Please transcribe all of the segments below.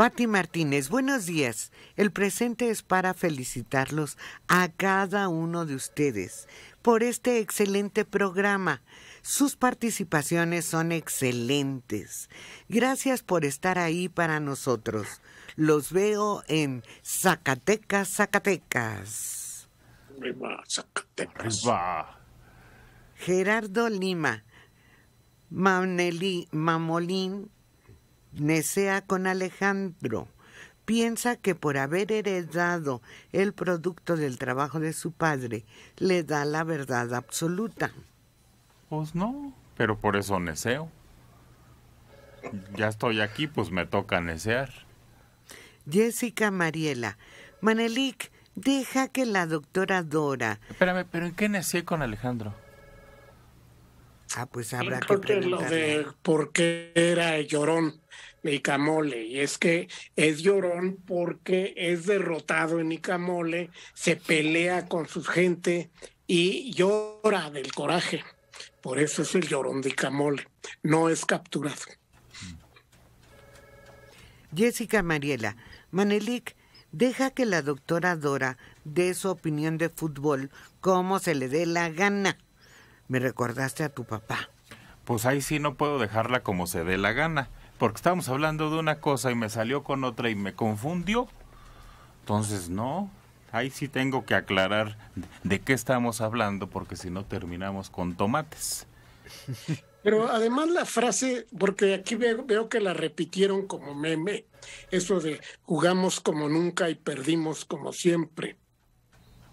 Patti Martínez, buenos días. El presente es para felicitarlos a cada uno de ustedes por este excelente programa. Sus participaciones son excelentes. Gracias por estar ahí para nosotros. Los veo en Zacatecas, Zacatecas. Arriba, Zacatecas. Gerardo Lima, Maneli, Mamolín, Nesea con Alejandro. Piensa que por haber heredado el producto del trabajo de su padre, le da la verdad absoluta. Pues no, pero por eso neseo. Ya estoy aquí, pues me toca nesear. Jessica Mariela. Manelik, deja que la doctora Dora. Espérame, ¿pero en qué nece con Alejandro? Ah, pues habrá que preguntarle. por qué era llorón Nicamole. Y es que es llorón porque es derrotado en Nicamole, se pelea con su gente y llora del coraje. Por eso es el llorón de Nicamole. No es capturado. Mm. Jessica Mariela, Manelik, deja que la doctora Dora dé su opinión de fútbol como se le dé la gana me recordaste a tu papá. Pues ahí sí no puedo dejarla como se dé la gana, porque estábamos hablando de una cosa y me salió con otra y me confundió. Entonces, no, ahí sí tengo que aclarar de qué estamos hablando, porque si no terminamos con tomates. Pero además la frase, porque aquí veo, que la repitieron como meme, eso de jugamos como nunca y perdimos como siempre.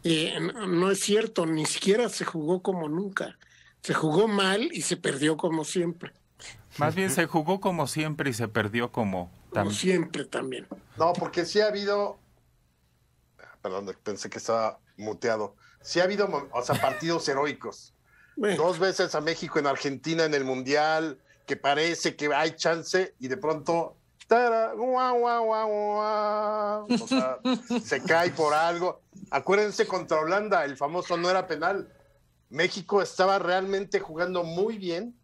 Eh, no es cierto, ni siquiera se jugó como nunca se jugó mal y se perdió como siempre. Más bien se jugó como siempre y se perdió como, como siempre también. No, porque sí ha habido, perdón, pensé que estaba muteado, sí ha habido o sea, partidos heroicos. Dos veces a México en Argentina en el Mundial, que parece que hay chance y de pronto se cae por algo. Acuérdense contra Holanda, el famoso no era penal, México estaba realmente jugando muy bien.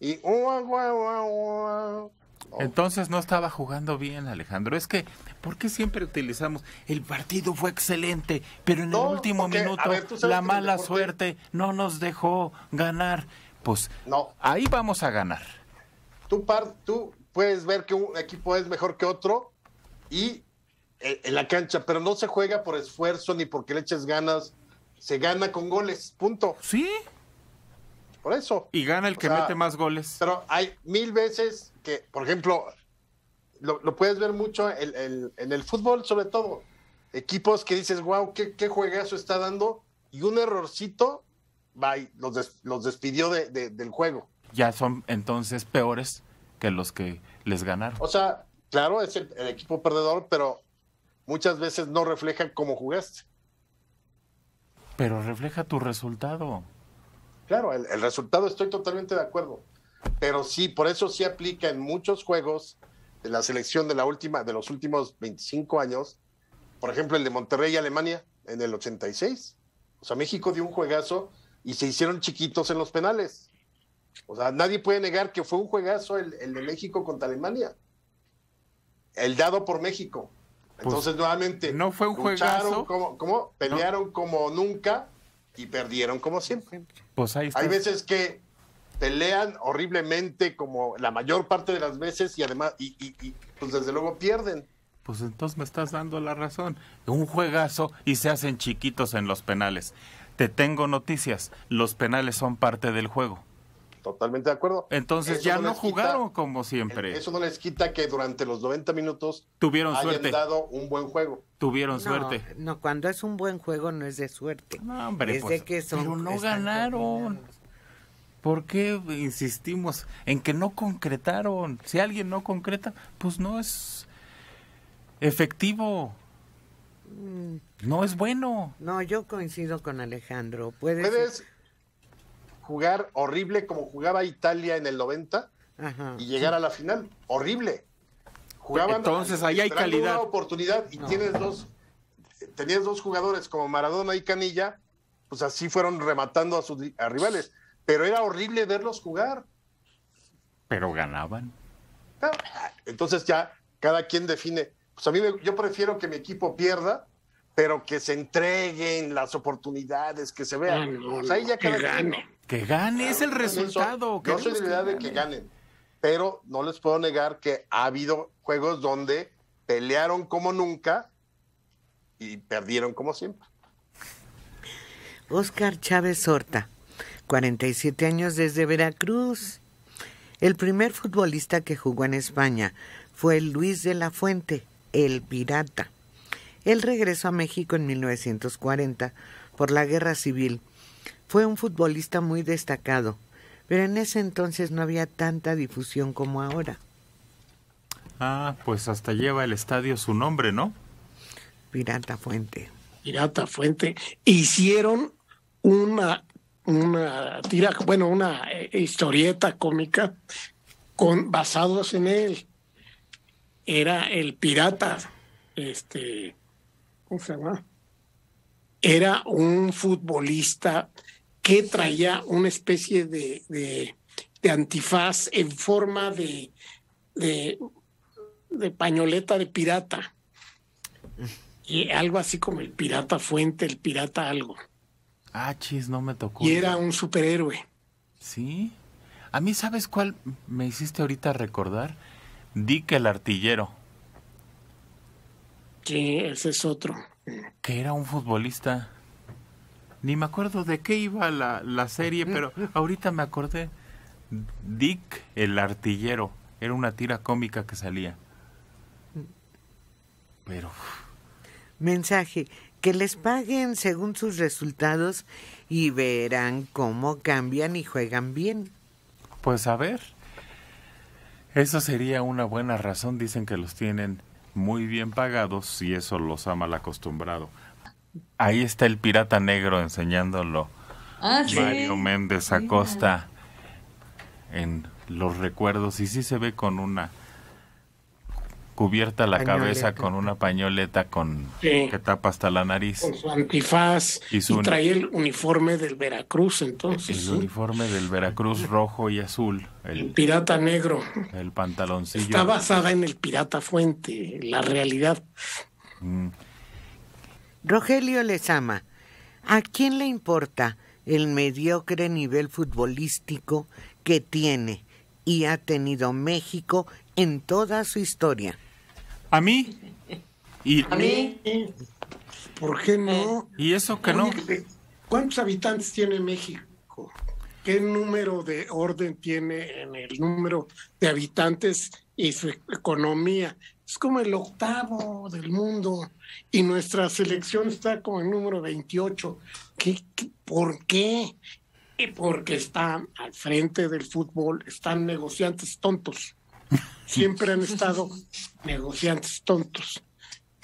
Y. Oh, oh, oh, Entonces no estaba jugando bien, Alejandro. Es que, ¿por qué siempre utilizamos el partido fue excelente, pero en el último minuto la mala suerte no nos dejó ganar? Pues no. ahí vamos a ganar. Tú, tú puedes ver que un equipo es mejor que otro y eh, en la cancha, pero no se juega por esfuerzo ni porque le eches ganas se gana con goles, punto. Sí. Por eso. Y gana el que mete más goles. Pero hay mil veces que, por ejemplo, lo, puedes ver mucho en, el fútbol, sobre todo. Equipos que dices, wow, qué, qué juegazo está dando. Y un errorcito, los, los despidió del juego. Ya son entonces peores que los que les ganaron. O sea, claro, es el, equipo perdedor, pero muchas veces no reflejan cómo jugaste. Pero refleja tu resultado. Claro, el, resultado estoy totalmente de acuerdo. Pero sí, por eso sí aplica en muchos juegos de la selección de la última, de los últimos 25 años. Por ejemplo, el de Monterrey Alemania en el 86. O sea, México dio un juegazo y se hicieron chiquitos en los penales. O sea, nadie puede negar que fue un juegazo el de México contra Alemania. El dado por México. Pues, entonces, nuevamente, no fue un juegazo como, pelearon como nunca y perdieron como siempre. Pues Hay veces que pelean horriblemente como la mayor parte de las veces y además, y, y pues desde luego pierden. Pues entonces me estás dando la razón. Un juegazo y se hacen chiquitos en los penales. Te tengo noticias, los penales son parte del juego. Totalmente de acuerdo. Entonces ya no, jugaron como siempre. Eso no les quita que durante los 90 minutos tuvieron suerte. dado un buen juego. Tuvieron suerte. No, cuando es un buen juego no es de suerte. No, hombre, es de pues, que son, pero no ganaron. ¿Por qué insistimos en que no concretaron? Si alguien no concreta, pues no es efectivo. Mm. No es bueno. No, yo coincido con Alejandro. ¿Puedes jugar horrible como jugaba Italia en el 90 y llegar a la final. Horrible. Jugaban Entonces ahí hay calidad. Una oportunidad y tienes dos tenías dos jugadores como Maradona y Canilla, pues así fueron rematando a sus rivales, pero era horrible verlos jugar. Pero ganaban. Ah, entonces ya cada quien define. Pues a mí yo prefiero que mi equipo pierda, pero que se entreguen las oportunidades, que se vean. ahí ya cada quien gane es el resultado. que ganen, pero no les puedo negar que ha habido juegos donde pelearon como nunca y perdieron como siempre. Oscar Chávez Horta, 47 años desde Veracruz. El primer futbolista que jugó en España fue Luis de la Fuente, el Pirata. Él regresó a México en 1940 por la Guerra Civil fue un futbolista muy destacado, pero en ese entonces no había tanta difusión como ahora. Ah, pues hasta lleva el estadio su nombre, ¿no? Pirata Fuente. Pirata Fuente. Hicieron una, una tira, bueno, una eh, historieta cómica con, basados en él. Era el pirata, este, ¿cómo se llama? Era un futbolista que traía una especie de, de, antifaz en forma de, de, pañoleta de pirata. Y algo así como el pirata fuente, el pirata algo. Ah, chis, no me tocó. Y era un superhéroe. Sí. A mí, ¿sabes cuál me hiciste ahorita recordar? Dick el artillero. Que ese es otro. Que era un futbolista ni me acuerdo de qué iba la, serie, pero ahorita me acordé. Dick el artillero. Era una tira cómica que salía. Pero. Mensaje: que les paguen según sus resultados y verán cómo cambian y juegan bien. Pues a ver. Eso sería una buena razón. Dicen que los tienen muy bien pagados y eso los ha mal acostumbrado. Ahí está el pirata negro enseñándolo. Ah, Mario Méndez Acosta en los recuerdos. Y sí se ve con una cubierta la cabeza con una pañoleta con que tapa hasta la nariz. Con su antifaz y, trae el uniforme del Veracruz entonces. El uniforme del Veracruz rojo y azul. El, pirata negro. El pantaloncillo. Está basada en el pirata fuente, la realidad. Mm. Rogelio Lezama, ¿a quién le importa el mediocre nivel futbolístico que tiene y ha tenido México en toda su historia? A mí. Y... A mí. ¿Por qué no? Y eso que no. ¿Cuántos habitantes tiene México? ¿Qué número de orden tiene en el número de habitantes y su economía? es como el octavo del mundo y nuestra selección está como el número 28. ¿Qué, por qué? Porque están al frente del fútbol, están negociantes tontos. Siempre han estado negociantes tontos.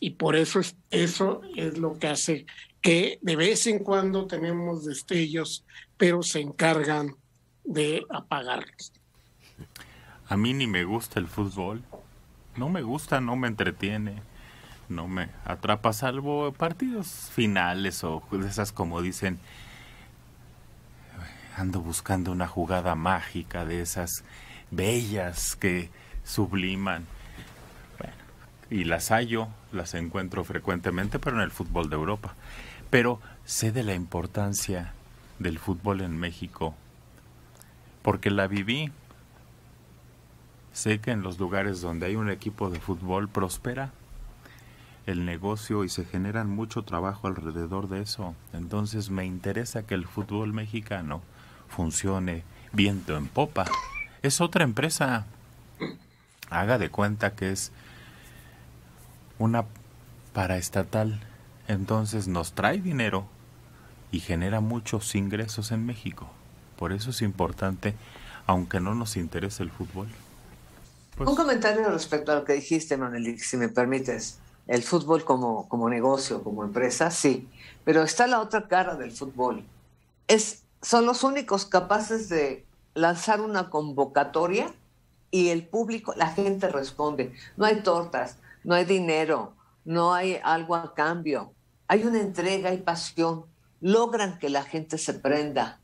Y por eso es, eso es lo que hace que de vez en cuando tenemos destellos, pero se encargan de apagarlos. A mí ni me gusta el fútbol no me gusta, no me entretiene, no me atrapa, salvo partidos finales o de esas como dicen, ando buscando una jugada mágica de esas bellas que subliman. y las hallo, las encuentro frecuentemente, pero en el fútbol de Europa. Pero sé de la importancia del fútbol en México, porque la viví Sé que en los lugares donde hay un equipo de fútbol prospera el negocio y se generan mucho trabajo alrededor de eso. Entonces me interesa que el fútbol mexicano funcione viento en popa. Es otra empresa. Haga de cuenta que es una paraestatal. Entonces nos trae dinero y genera muchos ingresos en México. Por eso es importante, aunque no nos interese el fútbol. Un comentario respecto a lo que dijiste, Manelik, si me permites. El fútbol como, como negocio, como empresa, sí. Pero está la otra cara del fútbol. Es, son los únicos capaces de lanzar una convocatoria y el público, la gente responde. No hay tortas, no hay dinero, no hay algo a cambio. Hay una entrega y pasión. Logran que la gente se prenda.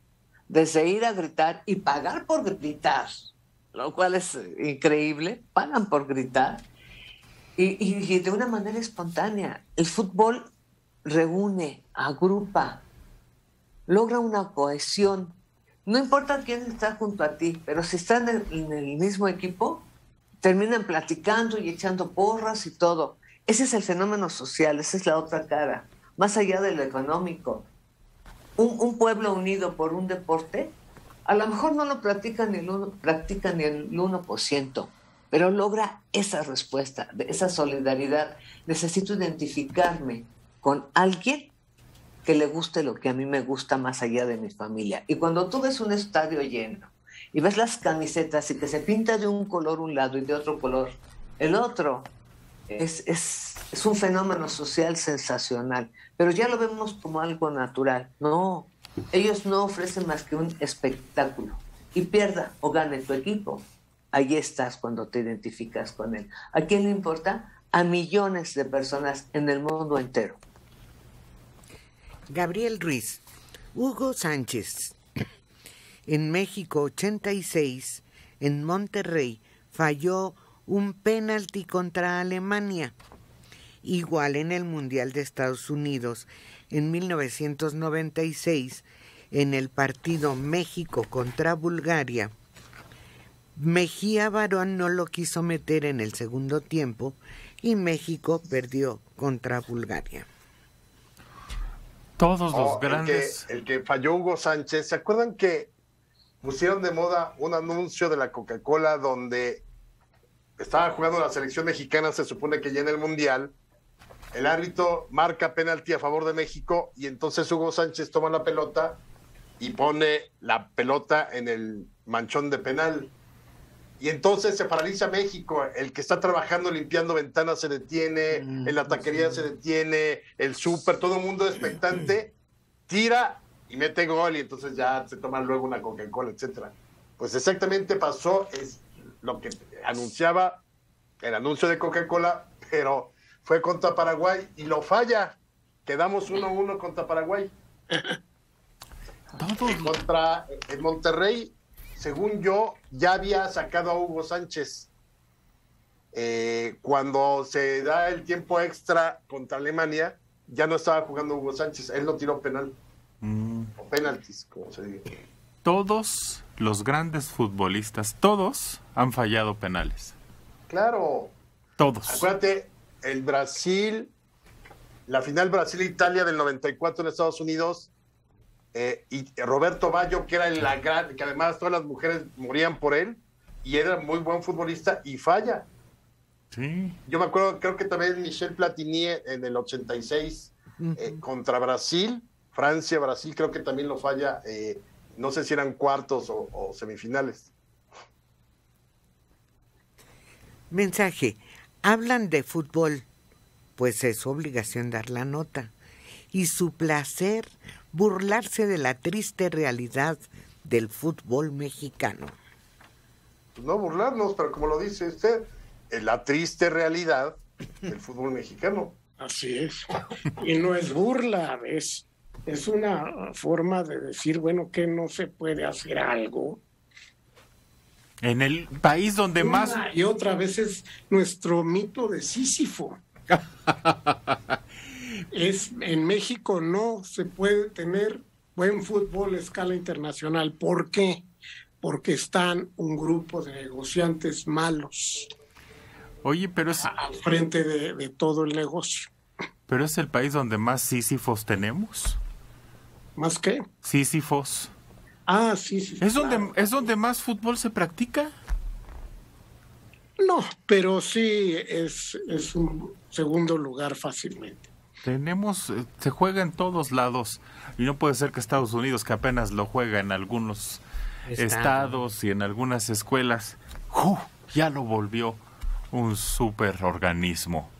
Desde ir a gritar y pagar por gritar lo cual es eh, increíble, pagan por gritar. Y, de una manera espontánea, el fútbol reúne, agrupa, logra una cohesión. No importa quién está junto a ti, pero si están en, el mismo equipo, terminan platicando y echando porras y todo. Ese es el fenómeno social, esa es la otra cara, más allá de lo económico. un pueblo unido por un deporte a lo mejor no lo practican el uno practican el 1% pero logra esa respuesta, esa solidaridad. Necesito identificarme con alguien que le guste lo que a mí me gusta más allá de mi familia. Y cuando tú ves un estadio lleno y ves las camisetas y que se pinta de un color un lado y de otro color el otro, es, es, es un fenómeno social sensacional, pero ya lo vemos como algo natural. No, ellos no ofrecen más que un espectáculo. Y pierda o gane tu equipo. Ahí estás cuando te identificas con él. ¿A quién le importa? A millones de personas en el mundo entero. Gabriel Ruiz, Hugo Sánchez. En México 86, en Monterrey, falló un penalti contra Alemania. Igual en el Mundial de Estados Unidos, en 1996 en el partido México contra Bulgaria, Mejía Barón no lo quiso meter en el segundo tiempo y México perdió contra Bulgaria. Todos los oh, grandes. el que falló Hugo Sánchez, ¿se acuerdan que pusieron de moda un anuncio de la Coca-Cola donde estaba jugando la selección mexicana, se supone que ya en el Mundial? El árbitro marca penalti a favor de México y entonces Hugo Sánchez toma la pelota y pone la pelota en el manchón de penal. Y entonces se paraliza México. El que está trabajando limpiando ventanas se detiene, mm, en la taquería se detiene, el súper, todo el mundo expectante, tira y mete gol y entonces ya se toma luego una Coca-Cola, etc. Pues exactamente pasó, es lo que anunciaba el anuncio de Coca-Cola, pero fue contra Paraguay y lo falla. Quedamos 1-1 contra Paraguay. Todos. contra el eh, Monterrey, según yo, ya había sacado a Hugo Sánchez. Eh, cuando se da el tiempo extra contra Alemania, ya no estaba jugando Hugo Sánchez, él no tiró penal. Mm. penaltis, como se dice. Todos los grandes futbolistas, todos han fallado penales. Claro. Todos. Acuérdate, el Brasil, la final Brasil-Italia del 94 en Estados Unidos, eh, y Roberto Bayo, que era la gran, que además todas las mujeres morían por él, y era muy buen futbolista y falla. Sí. Yo me acuerdo, creo que también Michel Platini en el 86 eh, contra Brasil, Francia-Brasil, creo que también lo falla, eh, no sé si eran cuartos o, o semifinales. Mensaje hablan de fútbol, pues es su obligación dar la nota, y su placer burlarse de la triste realidad del fútbol mexicano. Pues no burlarnos, pero como lo dice usted, es la triste realidad del fútbol mexicano. Así es. Y no es burla, es, es una forma de decir, bueno, que no se puede hacer algo en el país donde más... Y otra vez es nuestro mito de Sísifo. es, en México no se puede tener buen fútbol a escala internacional. ¿Por qué? Porque están un grupo de negociantes malos. Oye, pero es... Al frente de, de todo el negocio. Pero es el país donde más sísifos tenemos. ¿Más qué? Sísifos. Ah, sí, ¿Es, donde, ¿Es donde más fútbol se practica? No, pero sí es, un segundo lugar fácilmente. Tenemos, eh, se juega en todos lados y no puede ser que Estados Unidos, que apenas lo juega en algunos estados y en algunas escuelas, ya lo volvió un superorganismo.